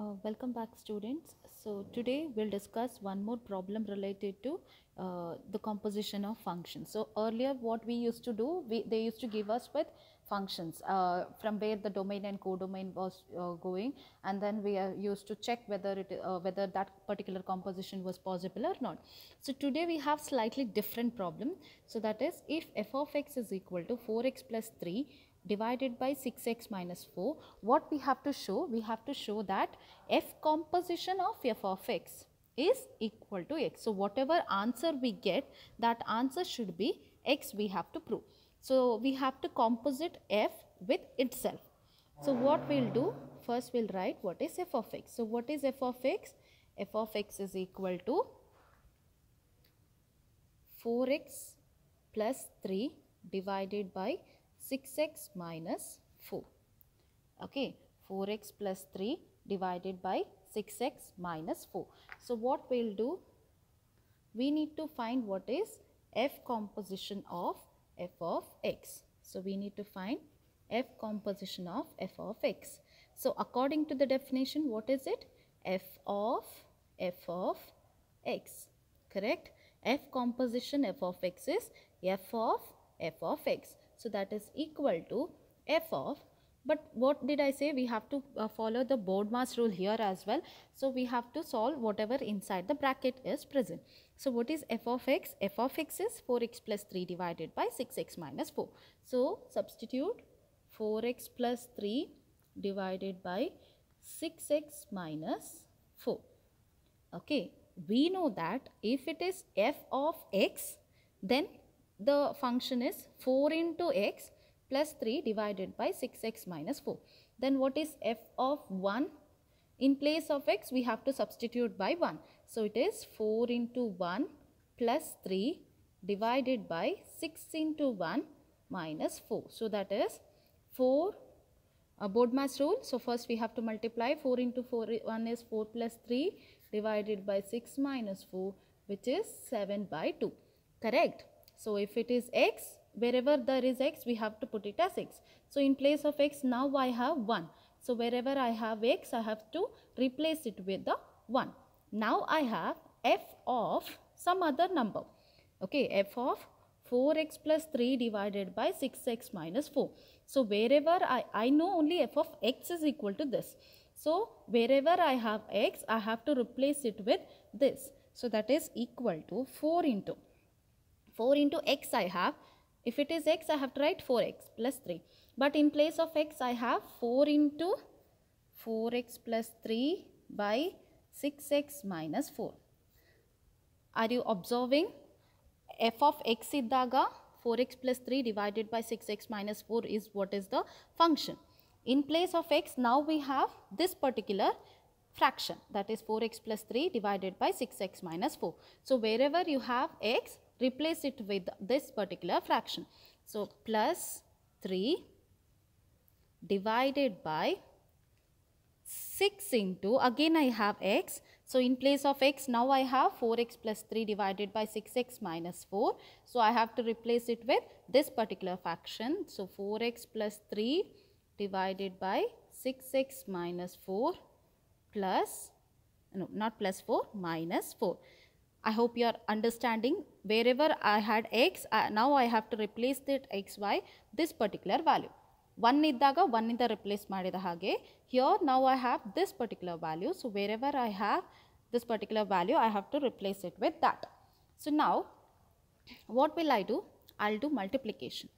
Uh, welcome back students. So today we'll discuss one more problem related to uh, the composition of functions. So earlier what we used to do, we, they used to give us with functions uh, from where the domain and codomain was uh, going and then we are uh, used to check whether it uh, whether that particular composition was possible or not. So today we have slightly different problem. So that is if f of x is equal to 4x plus 3 divided by 6x minus 4, what we have to show? We have to show that f composition of f of x is equal to x. So, whatever answer we get, that answer should be x we have to prove. So, we have to composite f with itself. So, what we will do? First, we will write what is f of x. So, what is f of x? f of x is equal to 4x plus 3 divided by 6x minus 4. Okay, 4x plus 3 divided by 6x minus 4. So, what we will do? We need to find what is f composition of f of x. So, we need to find f composition of f of x. So, according to the definition, what is it? f of f of x, correct? f composition f of x is f of f of x. So that is equal to f of but what did I say we have to uh, follow the board mass rule here as well so we have to solve whatever inside the bracket is present so what is f of x f of x is 4x plus 3 divided by 6x minus 4 so substitute 4x plus 3 divided by 6x minus 4 okay we know that if it is f of x then the function is 4 into x plus 3 divided by 6x minus 4. Then what is f of 1? In place of x, we have to substitute by 1. So, it is 4 into 1 plus 3 divided by 6 into 1 minus 4. So, that is 4 uh, Bodmas rule. So, first we have to multiply 4 into 4, 1 is 4 plus 3 divided by 6 minus 4 which is 7 by 2. Correct? So, if it is x, wherever there is x, we have to put it as x. So, in place of x, now I have 1. So, wherever I have x, I have to replace it with the 1. Now, I have f of some other number. Okay, f of 4x plus 3 divided by 6x minus 4. So, wherever I, I know only f of x is equal to this. So, wherever I have x, I have to replace it with this. So, that is equal to 4 into 4 into x I have. If it is x, I have to write 4x plus 3. But in place of x, I have 4 into 4x plus 3 by 6x minus 4. Are you observing? f of x iddaga 4x plus 3 divided by 6x minus 4 is what is the function. In place of x, now we have this particular fraction that is 4x plus 3 divided by 6x minus 4. So, wherever you have x, replace it with this particular fraction. So, plus 3 divided by 6 into again I have x. So, in place of x now I have 4x plus 3 divided by 6x minus 4. So, I have to replace it with this particular fraction. So, 4x plus 3 divided by 6x minus 4 plus no not plus 4 minus 4. I hope you are understanding wherever I had x I, now I have to replace that x y this particular value. 1 daga, 1 ಇಂದ replace ಮಾಡಿದ ಹಾಗೆ here now I have this particular value so wherever I have this particular value I have to replace it with that. So now what will I do? I'll do multiplication.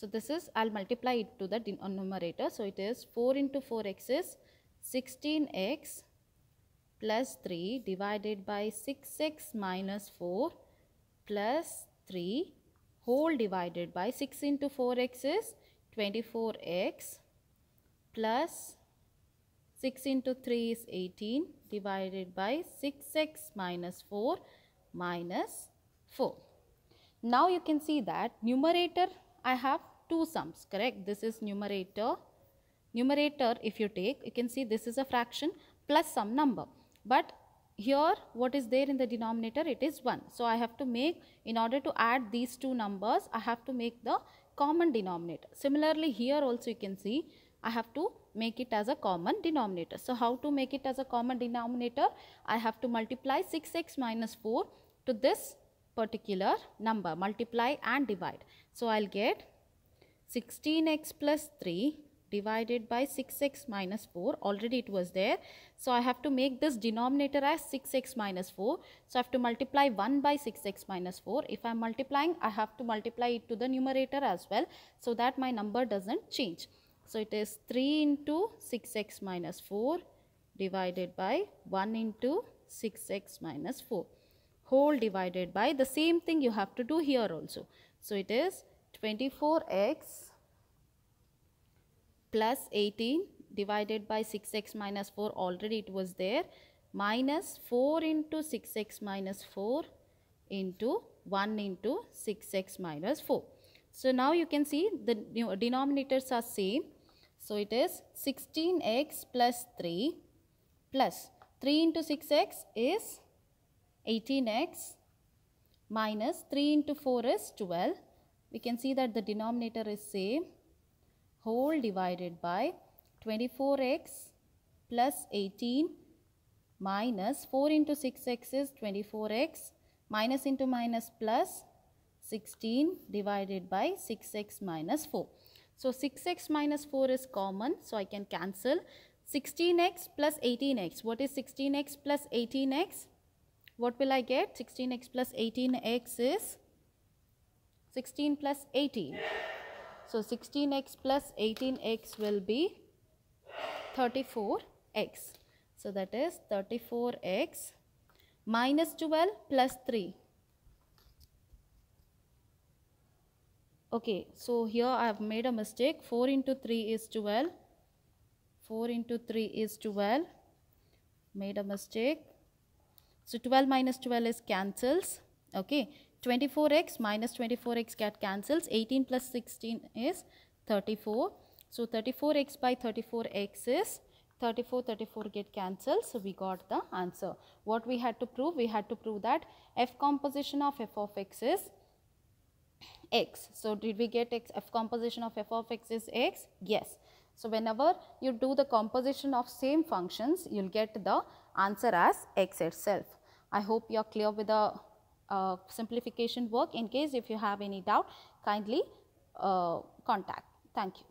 So this is I'll multiply it to the numerator so it is 4 into 4x is 16x plus 3 divided by 6x minus 4 plus 3 whole divided by 6 into 4x is 24x plus 6 into 3 is 18 divided by 6x minus 4 minus 4. Now you can see that numerator I have two sums correct. This is numerator. Numerator if you take you can see this is a fraction plus some number but here what is there in the denominator it is 1. So, I have to make in order to add these two numbers I have to make the common denominator. Similarly, here also you can see I have to make it as a common denominator. So, how to make it as a common denominator? I have to multiply 6x minus 4 to this particular number multiply and divide. So, I will get 16x plus 3 divided by 6x minus 4 already it was there so I have to make this denominator as 6x minus 4 so I have to multiply 1 by 6x minus 4 if I am multiplying I have to multiply it to the numerator as well so that my number doesn't change so it is 3 into 6x minus 4 divided by 1 into 6x minus 4 whole divided by the same thing you have to do here also so it is 24x plus 18 divided by 6x minus 4 already it was there minus 4 into 6x minus 4 into 1 into 6x minus 4. So now you can see the denominators are same. So it is 16x plus 3 plus 3 into 6x is 18x minus 3 into 4 is 12. We can see that the denominator is same whole divided by 24x plus 18 minus 4 into 6x is 24x minus into minus plus 16 divided by 6x minus 4. So 6x minus 4 is common so I can cancel 16x plus 18x. What is 16x plus 18x? What will I get? 16x plus 18x is 16 plus 18. So 16x plus 18x will be 34x. So that is 34x minus 12 plus 3. Okay, so here I have made a mistake. 4 into 3 is 12. 4 into 3 is 12. Made a mistake. So 12 minus 12 is cancels. Okay, 24x minus 24x get cancels. 18 plus 16 is 34. So 34x by 34x is 34, 34 get cancels. So, we got the answer. What we had to prove? We had to prove that f composition of f of x is x. So, did we get x, f composition of f of x is x? Yes. So, whenever you do the composition of same functions, you will get the answer as x itself. I hope you are clear with the uh, simplification work. In case if you have any doubt, kindly uh, contact. Thank you.